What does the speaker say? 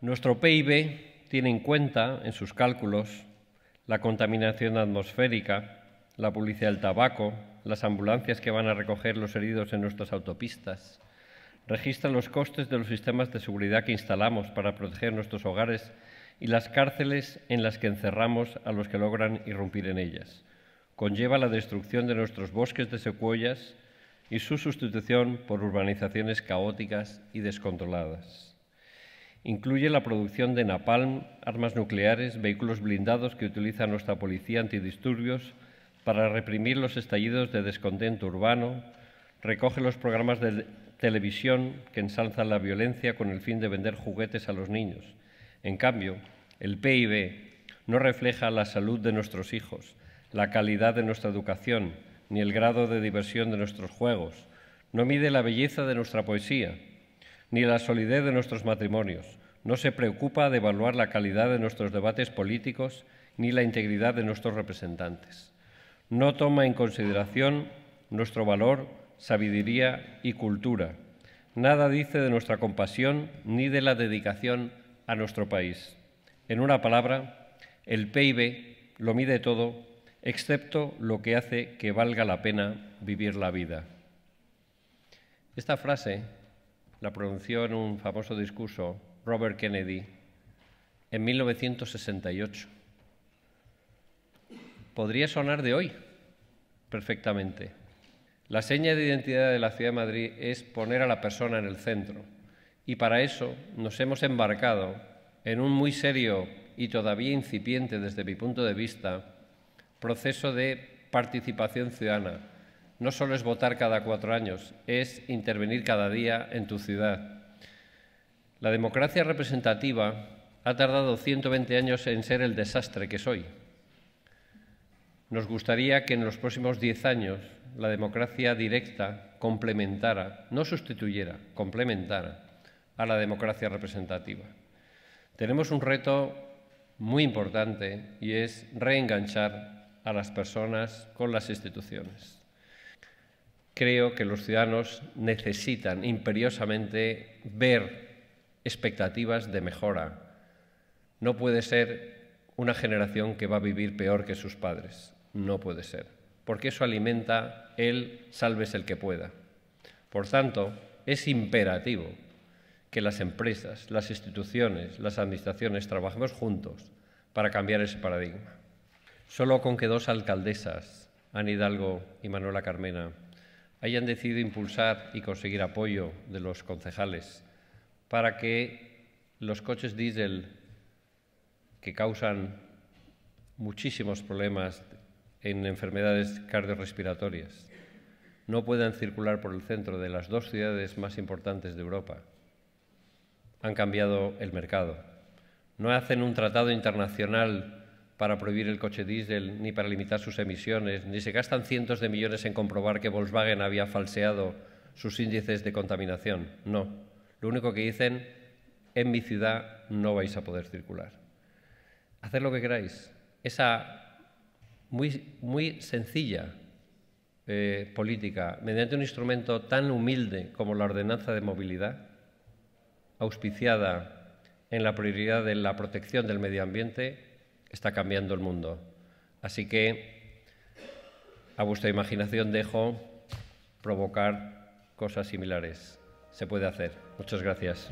Nuestro PIB tiene en cuenta en sus cálculos la contaminación atmosférica, la publicidad del tabaco, las ambulancias que van a recoger los heridos en nuestras autopistas. Registra los costes de los sistemas de seguridad que instalamos para proteger nuestros hogares y las cárceles en las que encerramos a los que logran irrumpir en ellas. Conlleva la destrucción de nuestros bosques de secuoyas y su sustitución por urbanizaciones caóticas y descontroladas incluye la producción de napalm, armas nucleares, vehículos blindados que utiliza nuestra policía antidisturbios para reprimir los estallidos de descontento urbano, recoge los programas de televisión que ensalzan la violencia con el fin de vender juguetes a los niños. En cambio, el PIB no refleja la salud de nuestros hijos, la calidad de nuestra educación, ni el grado de diversión de nuestros juegos. No mide la belleza de nuestra poesía, ni la solidez de nuestros matrimonios, no se preocupa de evaluar la calidad de nuestros debates políticos ni la integridad de nuestros representantes. No toma en consideración nuestro valor, sabiduría y cultura. Nada dice de nuestra compasión ni de la dedicación a nuestro país. En una palabra, el PIB lo mide todo, excepto lo que hace que valga la pena vivir la vida. Esta frase la pronunció en un famoso discurso Robert Kennedy en 1968. Podría sonar de hoy perfectamente. La seña de identidad de la Ciudad de Madrid es poner a la persona en el centro y para eso nos hemos embarcado en un muy serio y todavía incipiente desde mi punto de vista proceso de participación ciudadana no solo es votar cada cuatro años, es intervenir cada día en tu ciudad. La democracia representativa ha tardado 120 años en ser el desastre que soy. Nos gustaría que en los próximos diez años la democracia directa complementara, no sustituyera, complementara a la democracia representativa. Tenemos un reto muy importante y es reenganchar a las personas con las instituciones creo que los ciudadanos necesitan imperiosamente ver expectativas de mejora. No puede ser una generación que va a vivir peor que sus padres. No puede ser. Porque eso alimenta el salves el que pueda. Por tanto, es imperativo que las empresas, las instituciones, las administraciones trabajemos juntos para cambiar ese paradigma. Solo con que dos alcaldesas, Ana Hidalgo y Manuela Carmena, hayan decidido impulsar y conseguir apoyo de los concejales para que los coches diésel que causan muchísimos problemas en enfermedades cardiorrespiratorias no puedan circular por el centro de las dos ciudades más importantes de Europa. Han cambiado el mercado. No hacen un tratado internacional para prohibir el coche diésel ni para limitar sus emisiones, ni se gastan cientos de millones en comprobar que Volkswagen había falseado sus índices de contaminación. No. Lo único que dicen, en mi ciudad no vais a poder circular. Haced lo que queráis. Esa muy, sencilla eh, política, mediante un instrumento tan humilde como la ordenanza de movilidad, auspiciada en la prioridad de la protección del medio ambiente, está cambiando el mundo. Así que a vuestra imaginación dejo provocar cosas similares. Se puede hacer. Muchas gracias.